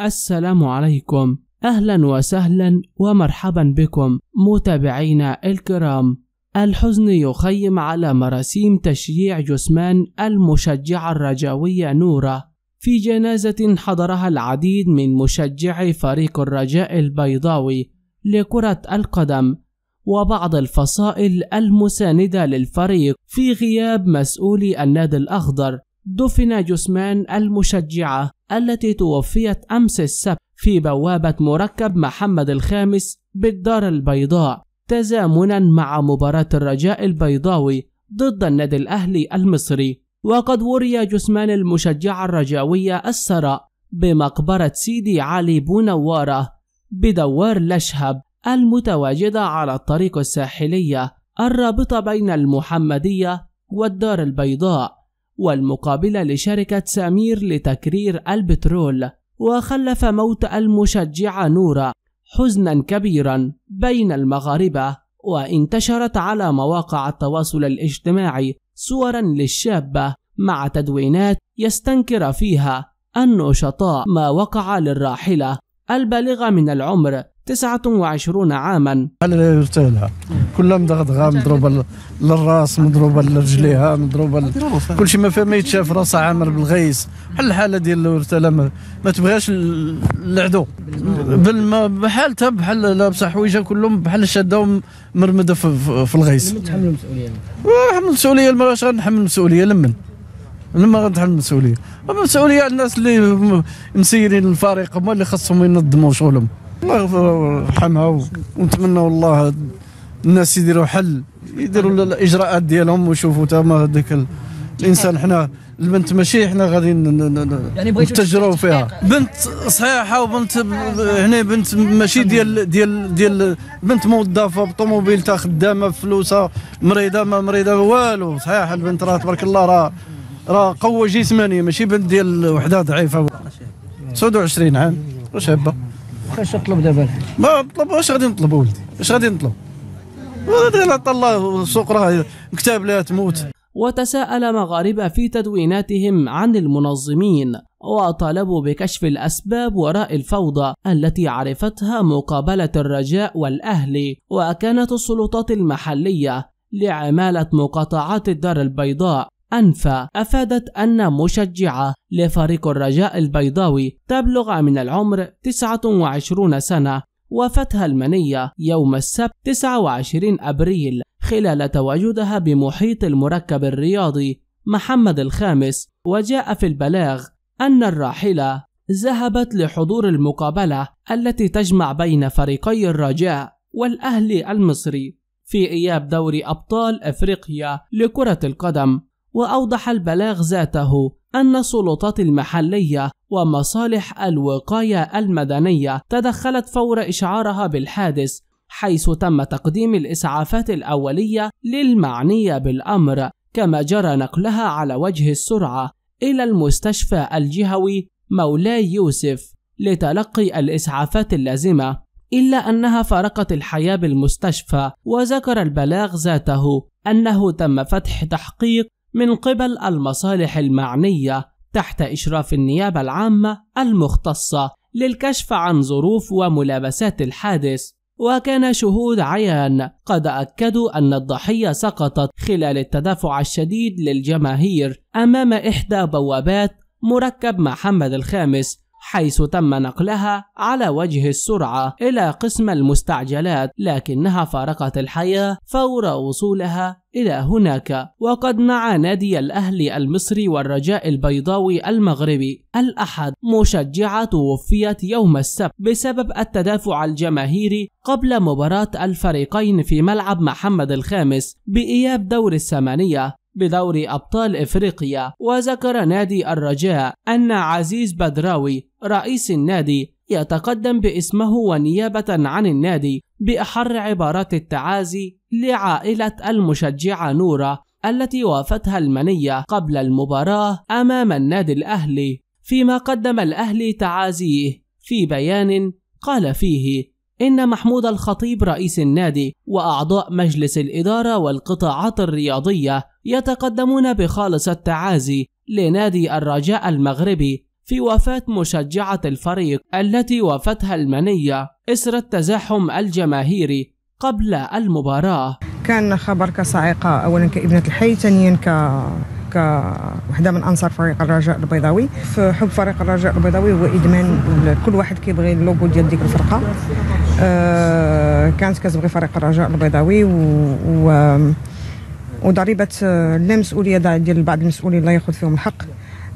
السلام عليكم أهلا وسهلا ومرحبا بكم متابعينا الكرام الحزن يخيم على مراسيم تشييع جثمان المشجعة الرجاوية نورة في جنازة حضرها العديد من مشجعي فريق الرجاء البيضاوي لكرة القدم وبعض الفصائل المساندة للفريق في غياب مسؤولي النادي الأخضر دفن جثمان المشجعة التي توفيت أمس السبت في بوابة مركب محمد الخامس بالدار البيضاء تزامنا مع مباراة الرجاء البيضاوي ضد النادي الأهلي المصري وقد وري جثمان المشجعة الرجاوية السراء بمقبرة سيدي علي بونوارة بدوار لشهب المتواجدة على الطريق الساحلية الرابطة بين المحمدية والدار البيضاء والمقابلة لشركة سامير لتكرير البترول وخلف موت المشجعة نورا حزنا كبيرا بين المغاربة وانتشرت على مواقع التواصل الاجتماعي صورا للشابة مع تدوينات يستنكر فيها النشطاء ما وقع للراحلة البالغة من العمر 29 عاما على يرتاح كلها مدغدغه مضروبه للراس مضروبه لرجليها مضروبه كل شيء ما فيها ما يتشاف راسها عامر بالغيس بحال الحاله ديال ورتالا ما, ما تبغاش العدو بالما بحالتها بحال لابسه حويجه كلهم بحال شاده مرمده في, في الغيس تحمل المسؤوليه حمل المسؤوليه ما واش غنحمل المسؤوليه لمن لما غنتحمل المسؤوليه المسؤوليه على الناس اللي مسيرين الفريق هما اللي خاصهم ينظموا شغلهم الله يرحمها ونتمنى والله الناس يديروا حل يديروا الاجراءات ديالهم ويشوفوا تما هذاك الانسان حنا البنت ماشي حنا غادي يعني فيها بنت صحيحه وبنت هنا بنت ماشي ديال ديال ديال بنت موظفه بطوموبيلتها خدامه بفلوسها مريضه ما مريضه والو صحيحه البنت راه تبارك الله راه راه قوه جسمانيه ماشي بنت ديال وحده ضعيفه 29 عام واش هبه واش تطلب دابا ما نطلب واش غادي نطلب ولدي اش غادي نطلب غير عطا الله السوق راه مكتاب لا تموت وتساءل مغاربة في تدويناتهم عن المنظمين وطالبوا بكشف الأسباب وراء الفوضى التي عرفتها مقابلة الرجاء والأهل وكانت السلطات المحلية لعمالة مقاطعات الدار البيضاء أنفا أفادت أن مشجعة لفريق الرجاء البيضاوي تبلغ من العمر 29 سنة وفتها المنية يوم السبت 29 أبريل خلال تواجدها بمحيط المركب الرياضي محمد الخامس وجاء في البلاغ أن الراحلة ذهبت لحضور المقابلة التي تجمع بين فريقي الرجاء والأهلي المصري في إياب دوري أبطال أفريقيا لكرة القدم وأوضح البلاغ ذاته أن السلطات المحلية ومصالح الوقاية المدنية تدخلت فور إشعارها بالحادث حيث تم تقديم الإسعافات الأولية للمعنية بالأمر كما جرى نقلها على وجه السرعة إلى المستشفى الجهوي مولاي يوسف لتلقي الإسعافات اللازمة إلا أنها فارقت الحياة بالمستشفى وذكر البلاغ ذاته أنه تم فتح تحقيق من قبل المصالح المعنية تحت إشراف النيابة العامة المختصة للكشف عن ظروف وملابسات الحادث وكان شهود عيان قد أكدوا أن الضحية سقطت خلال التدافع الشديد للجماهير أمام إحدى بوابات مركب محمد الخامس حيث تم نقلها على وجه السرعة إلى قسم المستعجلات لكنها فارقت الحياة فور وصولها إلى هناك وقد نعى نادي الأهلي المصري والرجاء البيضاوي المغربي الأحد مشجعة توفيت يوم السبت بسبب التدافع الجماهيري قبل مباراة الفريقين في ملعب محمد الخامس بإياب دور الثمانية بدوري أبطال إفريقيا وذكر نادي الرجاء أن عزيز بدراوي رئيس النادي يتقدم باسمه ونيابة عن النادي بأحر عبارات التعازي لعائلة المشجعة نورة التي وافتها المنية قبل المباراة أمام النادي الأهلي فيما قدم الأهلي تعازيه في بيان قال فيه إن محمود الخطيب رئيس النادي وأعضاء مجلس الإدارة والقطاعات الرياضية يتقدمون بخالص التعازي لنادي الرجاء المغربي في وفاة مشجعة الفريق التي وافتها المنية إثر التزاحم الجماهيري قبل المباراة كان خبر كصاعقة أولا كابنة الحي ثانيا ك كوحده من انصار فريق الرجاء البيضاوي فحب فريق الرجاء البيضاوي هو ادمان كل واحد كيبغي اللوغو ديال ديك الفرقه آه كانت كتبغي فريق الرجاء البيضاوي و, و وضريبه آه، لا مسؤوليه ديال بعض المسؤولين الله ياخذ فيهم الحق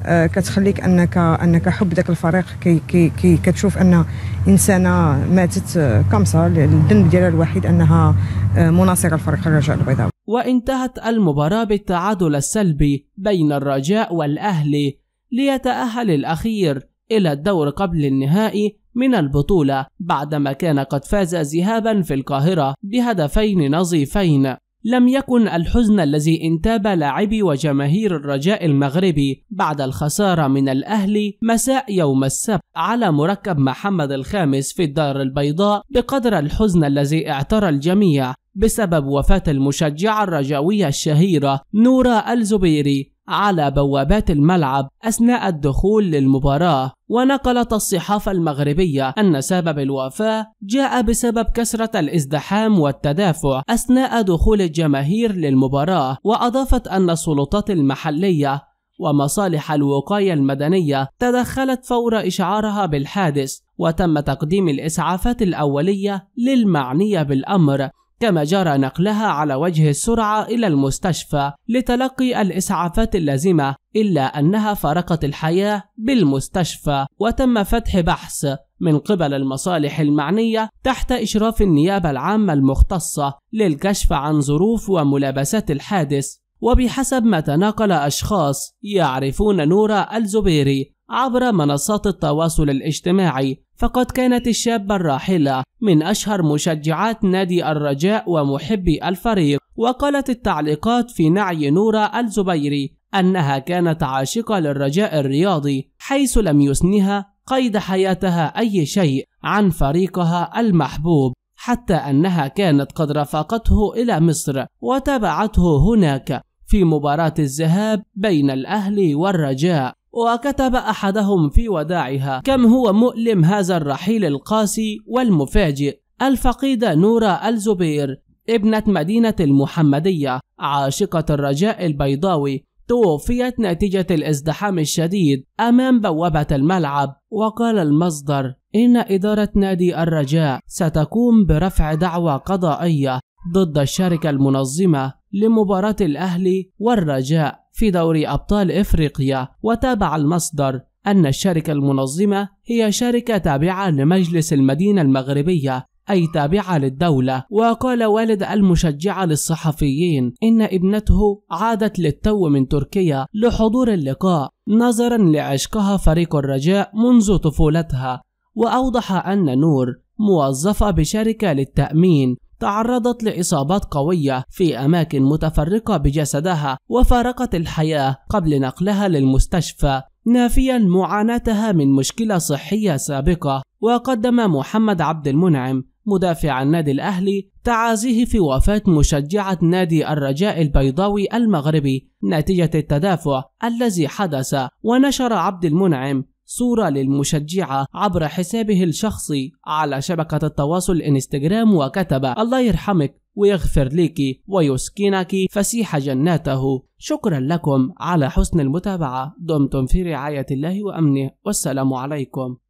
آه، كتخليك انك انك حب ذاك الفريق كي كي كي كتشوف ان انسانه ماتت آه، كمسه الذنب ديالها الوحيد انها آه، مناصره لفريق الرجاء البيضاوي وانتهت المباراه بالتعادل السلبي بين الرجاء والاهلي ليتاهل الاخير الى الدور قبل النهائي من البطوله بعدما كان قد فاز ذهابا في القاهره بهدفين نظيفين لم يكن الحزن الذي انتاب لاعبي وجماهير الرجاء المغربي بعد الخسارة من الأهلي مساء يوم السبت على مركب محمد الخامس في الدار البيضاء بقدر الحزن الذي اعترى الجميع بسبب وفاة المشجعة الرجاوية الشهيرة نورا الزبيري على بوابات الملعب أثناء الدخول للمباراة ونقلت الصحافة المغربية أن سبب الوفاة جاء بسبب كثرة الازدحام والتدافع أثناء دخول الجماهير للمباراة وأضافت أن السلطات المحلية ومصالح الوقاية المدنية تدخلت فور إشعارها بالحادث وتم تقديم الإسعافات الأولية للمعنية بالأمر كما جرى نقلها على وجه السرعة إلى المستشفى لتلقي الإسعافات اللازمة إلا أنها فارقت الحياة بالمستشفى وتم فتح بحث من قبل المصالح المعنية تحت إشراف النيابة العامة المختصة للكشف عن ظروف وملابسات الحادث وبحسب ما تناقل أشخاص يعرفون نورا الزبيري عبر منصات التواصل الاجتماعي فقد كانت الشابة الراحلة من أشهر مشجعات نادي الرجاء ومحبي الفريق وقالت التعليقات في نعي نورة الزبيري أنها كانت عاشقة للرجاء الرياضي حيث لم يسنها قيد حياتها أي شيء عن فريقها المحبوب حتى أنها كانت قد رافقته إلى مصر وتابعته هناك في مباراة الذهاب بين الأهلي والرجاء وكتب أحدهم في وداعها كم هو مؤلم هذا الرحيل القاسي والمفاجئ الفقيدة نورة الزبير ابنة مدينة المحمدية عاشقة الرجاء البيضاوي توفيت نتيجة الازدحام الشديد أمام بوابة الملعب وقال المصدر إن إدارة نادي الرجاء ستقوم برفع دعوى قضائية ضد الشركة المنظمة لمباراة الأهلي والرجاء في دوري أبطال إفريقيا وتابع المصدر أن الشركة المنظمة هي شركة تابعة لمجلس المدينة المغربية أي تابعة للدولة وقال والد المشجعة للصحفيين إن ابنته عادت للتو من تركيا لحضور اللقاء نظرا لعشقها فريق الرجاء منذ طفولتها وأوضح أن نور موظفة بشركة للتأمين تعرضت لإصابات قوية في أماكن متفرقة بجسدها وفارقت الحياة قبل نقلها للمستشفى نافيا معاناتها من مشكلة صحية سابقة وقدم محمد عبد المنعم مدافع النادي الأهلي تعازيه في وفاة مشجعة نادي الرجاء البيضاوي المغربي نتيجة التدافع الذي حدث ونشر عبد المنعم صورة للمشجعة عبر حسابه الشخصي على شبكة التواصل انستغرام وكتب الله يرحمك ويغفر لك ويسكنك فسيح جناته شكرا لكم على حسن المتابعة دمتم في رعاية الله وأمنه والسلام عليكم